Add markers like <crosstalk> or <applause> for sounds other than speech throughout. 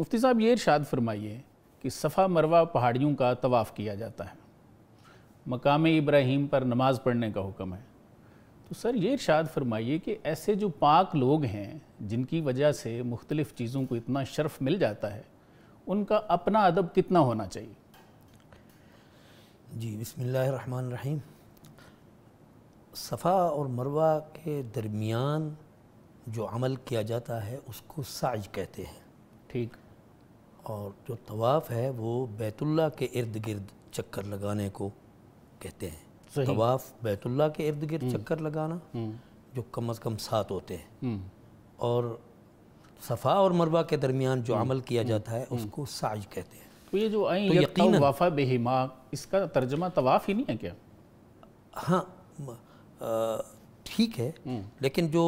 मुफ्ती साहब ये इरशाद फरमाइए कि सफ़ा मरवा पहाड़ियों का तवाफ़ किया जाता है मकाम इब्राहिम पर नमाज़ पढ़ने का हुक्म है तो सर ये इरशाद फरमाइए कि ऐसे जो पाक लोग हैं जिनकी वजह से मुख्तलिफ़ चीज़ों को इतना शर्फ मिल जाता है उनका अपना अदब कितना होना चाहिए जी बसमिल्ल रहीम सफ़ा और मरवा के दरमियान जो अमल किया जाता है उसको साज कहते हैं ठीक और जो तवाफ़ है वो बैतुल्ला के इर्द गिर्द चक्कर लगाने को कहते हैं तवाफ़ बैतुल्ला के इर्द गिर्द हम्म। चक्कर लगाना हम्म। जो कम अज़ कम सात होते हैं हम्म। और सफ़ा और मरवा के दरमियान जो अमल किया जाता है उसको साज कहते हैं तो ये जो आई तो यकीन वफा बेहिमा इसका तर्जमा तवाफ़ ही नहीं है क्या हाँ ठीक है लेकिन जो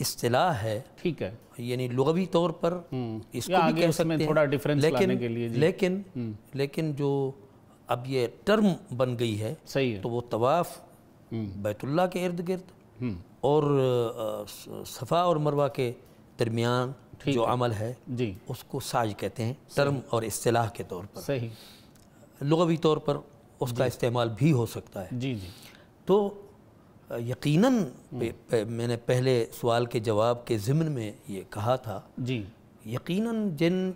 इस्तेलाह है ठीक है यानी लुगवी तौर पर हम्म। इसको भी कह सकते थोड़ा डिफरेंस लेकिन के लिए लेकिन हम्म। लेकिन जो अब ये टर्म बन गई है सही है तो वो तवाफ़ हम्म। बैतुल्ला के इर्द गिर्द और सफ़ा और मरवा के दरमियान जो अमल है जी उसको साज कहते हैं टर्म और असलाह के तौर पर सही लुगवी तौर पर उसका इस्तेमाल भी हो सकता है जी जी तो यकीनन हम्म। मैंने पहले सवाल के जवाब के ज़िमन में ये कहा था जी यकीनन जिन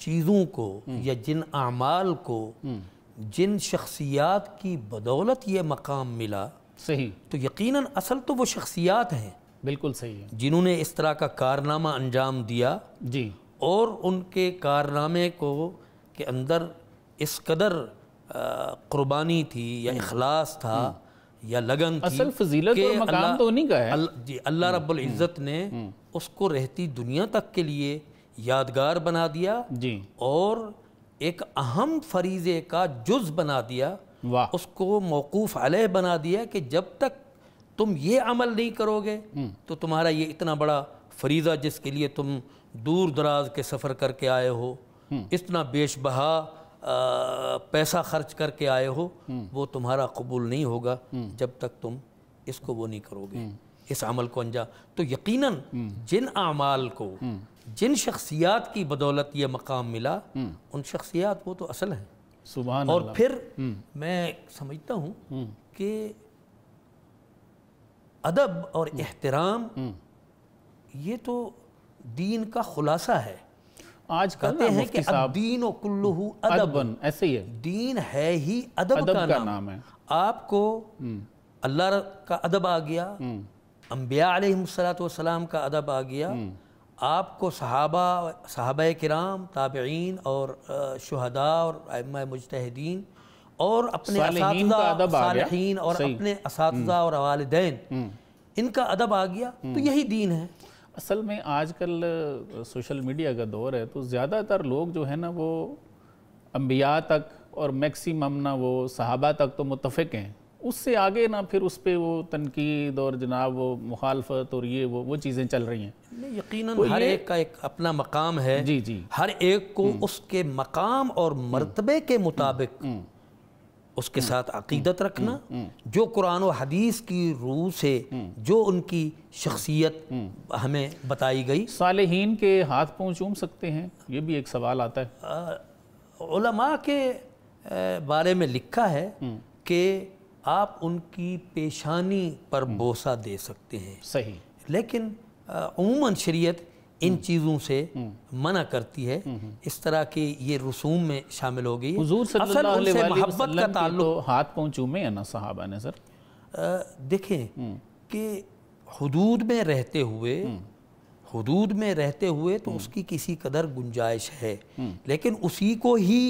चीज़ों को हम्म। या जिन अमाल को हम्म। जिन शख्सियात की बदौलत ये मकाम मिला सही तो यकीनन असल तो वो शख्सियात हैं बिल्कुल सही है जिन्होंने इस तरह का कारनामा अंजाम दिया जी और उनके कारनामे को के अंदर इस कदर कुर्बानी थी या अखलास था या लगन असल फजीलत और मकाम तो नहीं का है जी अल्लाह हम्म। रब्बुल इज़्ज़त ने हम्म। हम्म। उसको रहती दुनिया तक के लिए यादगार बना दिया जी और एक अहम फरीज़े का जुज बना दिया वाह उसको मौकूफ़ अलह बना दिया कि जब तक तुम ये अमल नहीं करोगे तो तुम्हारा ये इतना बड़ा फरीज़ा जिसके लिए तुम दूर दराज के सफ़र करके आए हो इतना बेशबहा पैसा खर्च करके आए हो वो तुम्हारा कबूल नहीं होगा जब तक तुम इसको वो नहीं करोगे इस अमल को अंजाम तो यकीनन जिन अमाल को जिन शख्सियात की बदौलत ये मकाम मिला उन शख्सियात वो तो असल हैं और फिर हम्म। मैं समझता हूँ हम्म। कि अदब और एहतराम हम्म। ये तो दीन का खुलासा है आज कहते हैं कि दीन कुल्लू अदबन ऐसे ही है दीन है ही अदब, अदब का, का नाम, नाम है आपको हम्म। अल्लाह का अदब आ गया अम्बिया हम्म। सलाम का अदब आ गया हम्म। आपको सहाबा सहाब कराम ताबीन और शहदा और अम मुजतहदीन और अपने सालहीन और अपने इस और वालदेन इनका अदब आ गया तो यही दीन है असल में आजकल सोशल मीडिया का दौर है तो ज़्यादातर लोग जो है ना वो अम्बिया तक और मैक्सिमम ना वो सहाबा तक तो मुतफ़ हैं उससे आगे ना फिर उस पर वो तनकीद और जनाब वो मुखालफत और ये वो वो चीज़ें चल रही हैं यकीन तो हर एक का एक अपना मकाम है जी जी हर एक को हम्म। उसके मकाम और मरतबे के मुताबिक हम्म। उसके हम्म, साथ हम्म, अकीदत हम्म, रखना जो कुरान और हदीस की रूह से जो उनकी शख्सियत हमें बताई गई सालहीन के हाथ पाँव चूम सकते हैं ये भी एक सवाल आता है उलमा के बारे में लिखा है कि आप उनकी पेशानी पर बोसा दे सकते हैं सही लेकिन अमूमन शरीयत इन हम्म। चीज़ों से हम्म। मना करती है हम्म, इस तरह की ये रसूम में शामिल हो गई मोहब्बत का तो ताल्लुक तो हाथ पहुंचू में है ना साहबा ने सर देखें कि हदूद में रहते हुए हदूद में रहते हुए तो उसकी किसी कदर गुंजाइश है लेकिन उसी को ही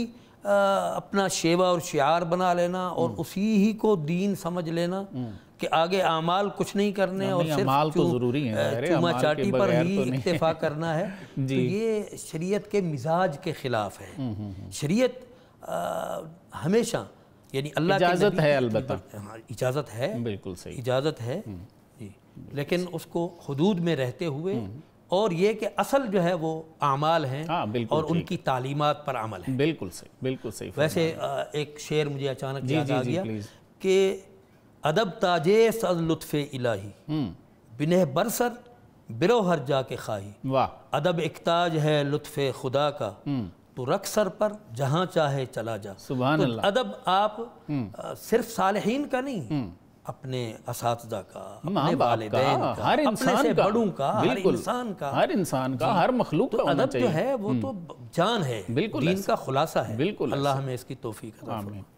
अपना शेवा और शार बना लेना और हम्म। उसी ही को दीन समझ लेना हम्म। कि आगे अमाल कुछ नहीं करने और सिर्फ तो ज़रूरी है चूमा चाटी पर ही तो इतफा करना है <laughs> तो ये शरीयत के मिजाज के ख़िलाफ़ है हम्म, शरीयत हमेशा यानी अल्लाह इजाज़त है अलबत्ता हाँ, इजाज़त है बिल्कुल सही इजाज़त है लेकिन उसको हदूद में रहते हुए और ये कि असल जो है वो अमाल हैं हाँ, और उनकी तालीमत पर अमल है बिल्कुल सही बिल्कुल सही वैसे एक शेर मुझे अचानक जी, जी, आ गया कि अदब ताजे सद लुत्फ़ इलाही हम्म। बिनह बरसर बिरो हर जा के खाही वाह अदब इकताज है लुत्फ़ खुदा का तो रख सर पर जहाँ चाहे चला जा सुबह तो अदब आप हम्म। सिर्फ सालहीन का नहीं अपने इस का अपने का, का हर इंसान का, बड़ों का हर इंसान का हर इंसान का हर मखलूक तो अदब जो है वो हम्म। तो जान है बिल्कुल दीन का खुलासा है बिल्कुल अल्लाह हमें इसकी तोफ़ी